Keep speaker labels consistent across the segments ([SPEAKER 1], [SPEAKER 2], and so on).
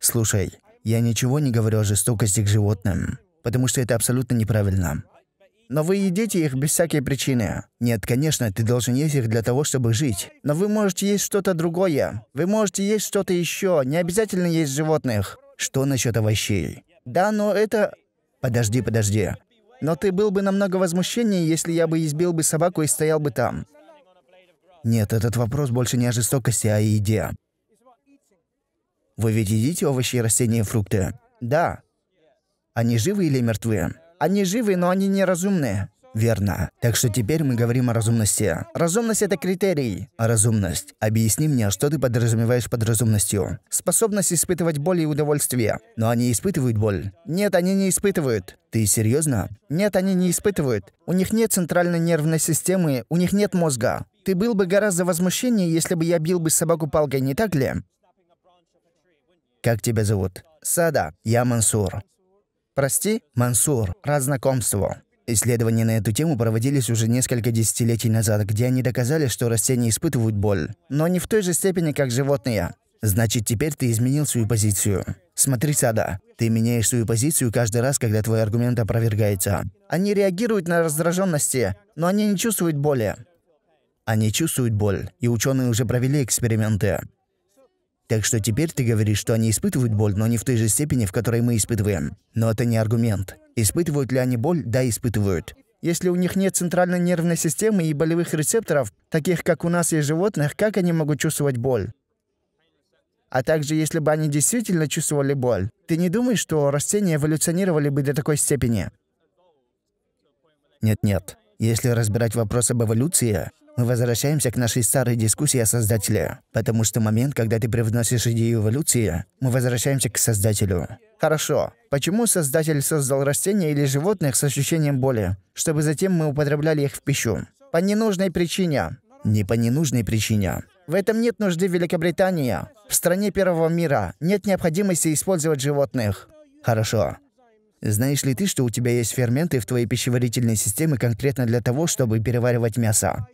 [SPEAKER 1] Слушай, я ничего не говорю о жестокости к животным, потому что это абсолютно неправильно. Но вы едите их без всякой причины. Нет, конечно, ты должен есть их для того, чтобы жить. Но вы можете есть что-то другое. Вы можете есть что-то еще. Не обязательно есть животных. Что насчет овощей? Да, но это... Подожди, подожди. Но ты был бы намного возмущеннее, если я бы избил бы собаку и стоял бы там. Нет, этот вопрос больше не о жестокости, а о еде. Вы ведь едите овощи, растения и фрукты? Да. Они живы или мертвы? Они живы, но они неразумные. Верно. Так что теперь мы говорим о разумности. Разумность – это критерий. Разумность. Объясни мне, что ты подразумеваешь под разумностью. Способность испытывать боль и удовольствие. Но они испытывают боль. Нет, они не испытывают. Ты серьезно? Нет, они не испытывают. У них нет центральной нервной системы, у них нет мозга. Ты был бы гораздо возмущеннее, если бы я бил бы собаку палкой, не так ли? Как тебя зовут? Сада, я Мансур. Прости, Мансур, рад знакомству. Исследования на эту тему проводились уже несколько десятилетий назад, где они доказали, что растения испытывают боль, но не в той же степени, как животные. Значит, теперь ты изменил свою позицию. Смотри, Сада, ты меняешь свою позицию каждый раз, когда твой аргумент опровергается. Они реагируют на раздраженности, но они не чувствуют боли. Они чувствуют боль, и ученые уже провели эксперименты. Так что теперь ты говоришь, что они испытывают боль, но не в той же степени, в которой мы испытываем. Но это не аргумент. Испытывают ли они боль? Да, испытывают. Если у них нет центральной нервной системы и болевых рецепторов, таких как у нас и животных, как они могут чувствовать боль? А также, если бы они действительно чувствовали боль, ты не думаешь, что растения эволюционировали бы до такой степени? Нет-нет. Если разбирать вопрос об эволюции, мы возвращаемся к нашей старой дискуссии о Создателе, потому что момент, когда ты привносишь идею эволюции, мы возвращаемся к Создателю. Хорошо. Почему Создатель создал растения или животных с ощущением боли, чтобы затем мы употребляли их в пищу? По ненужной причине. Не по ненужной причине. В этом нет нужды Великобритания. В стране Первого мира нет необходимости использовать животных. Хорошо. Знаешь ли ты, что у тебя есть ферменты в твоей пищеварительной системе конкретно для того, чтобы переваривать мясо?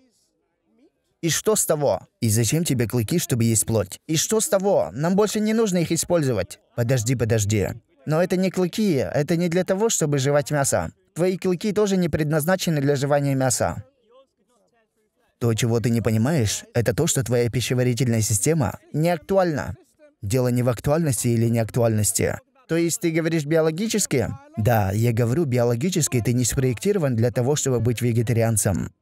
[SPEAKER 1] И что с того? И зачем тебе клыки, чтобы есть плоть? И что с того? Нам больше не нужно их использовать. Подожди, подожди. Но это не клыки, это не для того, чтобы жевать мясо. Твои клыки тоже не предназначены для жевания мяса. То, чего ты не понимаешь, это то, что твоя пищеварительная система не актуальна. Дело не в актуальности или неактуальности. То есть ты говоришь биологически? Да, я говорю биологически, ты не спроектирован для того, чтобы быть вегетарианцем.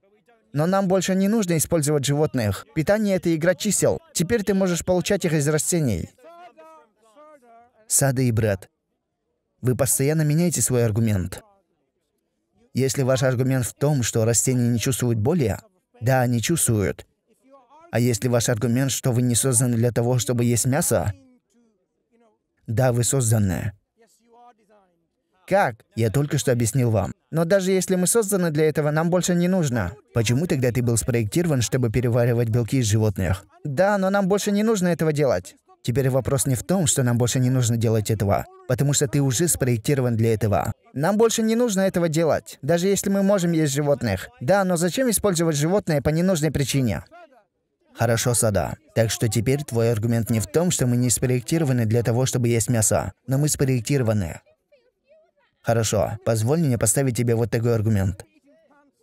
[SPEAKER 1] Но нам больше не нужно использовать животных. Питание – это игра чисел. Теперь ты можешь получать их из растений. Сада и Брэд. Вы постоянно меняете свой аргумент. Если ваш аргумент в том, что растения не чувствуют боли, да, они чувствуют. А если ваш аргумент, что вы не созданы для того, чтобы есть мясо, да, вы созданное. Как? Я только что объяснил вам. Но даже если мы созданы для этого, нам больше не нужно. Почему тогда ты был спроектирован, чтобы переваривать белки из животных? Да, но нам больше не нужно этого делать. Теперь вопрос не в том, что нам больше не нужно делать этого, потому что ты уже спроектирован для этого. Нам больше не нужно этого делать, даже если мы можем есть животных. Да, но зачем использовать животное по ненужной причине? Хорошо, Сада. Так что теперь твой аргумент не в том, что мы не спроектированы для того, чтобы есть мясо, но мы спроектированы. Хорошо, позволь мне поставить тебе вот такой аргумент.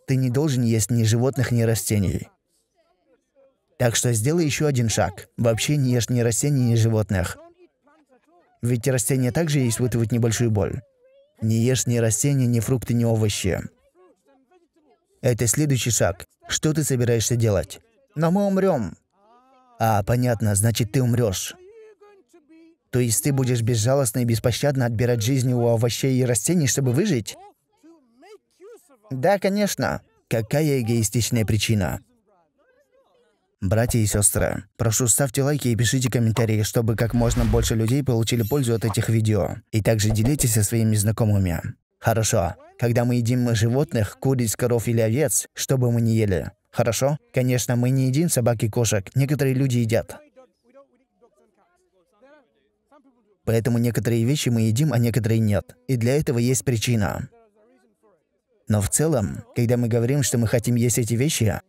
[SPEAKER 1] Ты не должен есть ни животных, ни растений. Так что сделай еще один шаг. Вообще не ешь ни растений, ни животных. Ведь растения также испытывают небольшую боль. Не ешь ни растения, ни фрукты, ни овощи. Это следующий шаг. Что ты собираешься делать? но мы умрем. А, понятно, значит, ты умрешь. То есть ты будешь безжалостно и беспощадно отбирать жизни у овощей и растений, чтобы выжить? Да, конечно. Какая эгоистичная причина. Братья и сестры, прошу, ставьте лайки и пишите комментарии, чтобы как можно больше людей получили пользу от этих видео. И также делитесь со своими знакомыми. Хорошо. Когда мы едим животных, куриц, коров или овец, что бы мы ни ели, Хорошо? Конечно, мы не едим собак и кошек. Некоторые люди едят. Поэтому некоторые вещи мы едим, а некоторые нет. И для этого есть причина. Но в целом, когда мы говорим, что мы хотим есть эти вещи,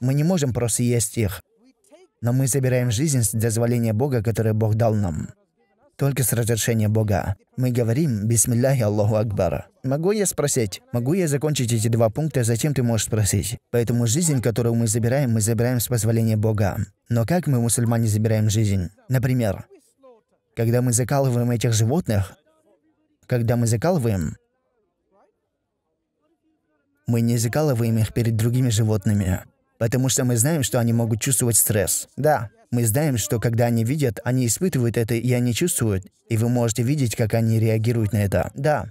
[SPEAKER 1] мы не можем просто есть их. Но мы забираем жизнь с дозволения Бога, которое Бог дал нам только с разрешения Бога. Мы говорим «Бисмилляхи Аллаху Акбар». Могу я спросить? Могу я закончить эти два пункта, затем ты можешь спросить? Поэтому жизнь, которую мы забираем, мы забираем с позволения Бога. Но как мы, мусульмане, забираем жизнь? Например, когда мы закалываем этих животных, когда мы закалываем, мы не закалываем их перед другими животными, потому что мы знаем, что они могут чувствовать стресс. Да, мы знаем, что когда они видят, они испытывают это и они чувствуют, и вы можете видеть, как они реагируют на это. Да.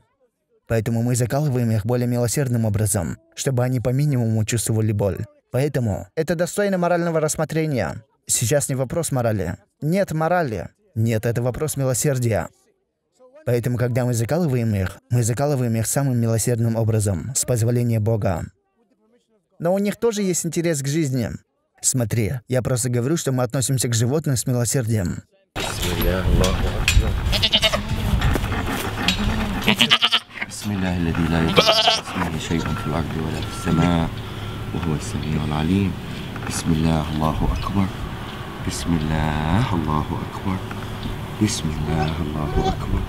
[SPEAKER 1] Поэтому мы закалываем их более милосердным образом, чтобы они по минимуму чувствовали боль. Поэтому это достойно морального рассмотрения. Сейчас не вопрос морали. Нет морали. Нет, это вопрос милосердия. Поэтому, когда мы закалываем их, мы закалываем их самым милосердным образом, с позволения Бога. Но у них тоже есть интерес к жизни. Смотри, я просто говорю, что мы относимся к животным с милосердием. بسم الله الذي لا يضر شيء في الأرض ولا في السماء وهو السميع العليم بسم الله الله أكبر بسم الله الله أكبر بسم الله الله أكبر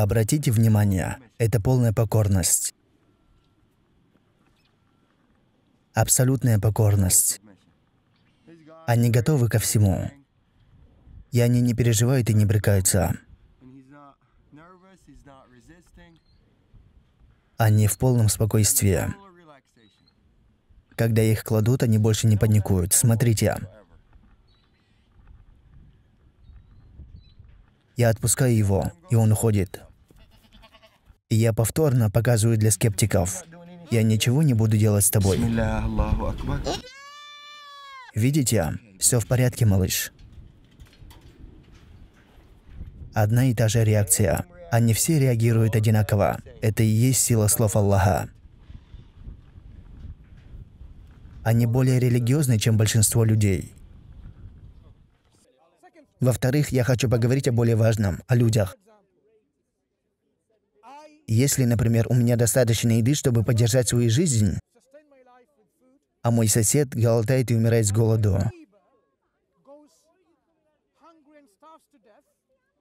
[SPEAKER 1] Обратите внимание, это полная покорность. Абсолютная покорность. Они готовы ко всему. И они не переживают и не брыкаются. Они в полном спокойствии. Когда их кладут, они больше не паникуют. Смотрите. Я отпускаю его, и он уходит. Я повторно показываю для скептиков. Я ничего не буду делать с тобой. Видите, все в порядке, малыш. Одна и та же реакция. Они все реагируют одинаково. Это и есть сила слов Аллаха. Они более религиозны, чем большинство людей. Во-вторых, я хочу поговорить о более важном, о людях. Если, например, у меня достаточно еды, чтобы поддержать свою жизнь, а мой сосед голодает и умирает с голоду.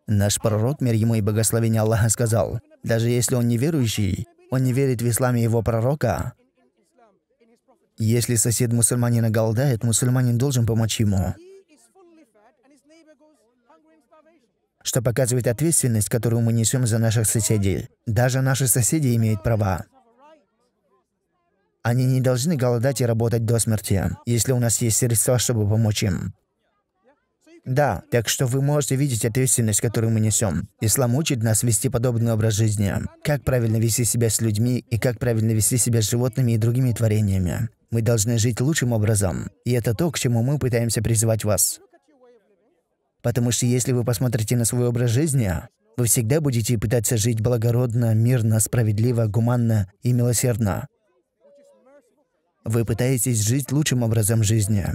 [SPEAKER 1] Наш пророк, мир ему и благословение Аллаха, сказал, даже если он неверующий, он не верит в исламе его пророка. Если сосед мусульманина голодает, мусульманин должен помочь ему. что показывает ответственность, которую мы несем за наших соседей. Даже наши соседи имеют права. Они не должны голодать и работать до смерти, если у нас есть средства, чтобы помочь им. Да, так что вы можете видеть ответственность, которую мы несем. Ислам учит нас вести подобный образ жизни. Как правильно вести себя с людьми и как правильно вести себя с животными и другими творениями. Мы должны жить лучшим образом. И это то, к чему мы пытаемся призывать вас. Потому что если вы посмотрите на свой образ жизни, вы всегда будете пытаться жить благородно, мирно, справедливо, гуманно и милосердно. Вы пытаетесь жить лучшим образом жизни.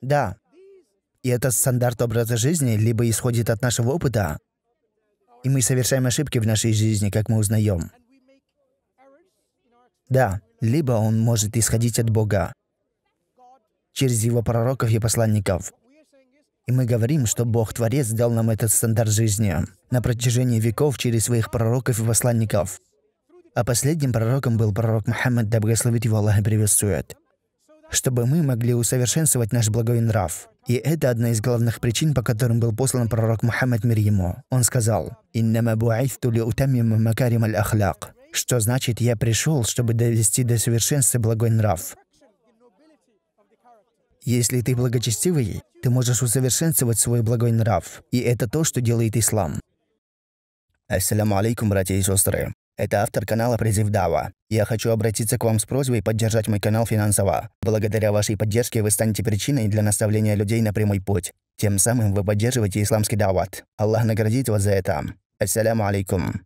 [SPEAKER 1] Да. И это стандарт образа жизни либо исходит от нашего опыта, и мы совершаем ошибки в нашей жизни, как мы узнаем. Да, либо он может исходить от Бога через его пророков и посланников – и мы говорим, что Бог-творец дал нам этот стандарт жизни на протяжении веков через своих пророков и посланников. А последним пророком был пророк Мухаммад, да благословит его Аллах и приветствует. Чтобы мы могли усовершенствовать наш благой нрав. И это одна из главных причин, по которым был послан пророк Мухаммад мир ему. Он сказал, «Иннама бу'айфту ли утаммима макарим аль что значит «я пришел, чтобы довести до совершенства благой нрав». Если ты благочестивый, ты можешь усовершенствовать свой благой нрав, и это то, что делает ислам. Ассаляму алейкум, братья и сестры. Это автор канала «Призыв Дава». Я хочу обратиться к вам с просьбой поддержать мой канал финансово. Благодаря вашей поддержке вы станете причиной для наставления людей на прямой путь. Тем самым вы поддерживаете исламский дават. Аллах наградит вас за это. Ассаляму алейкум.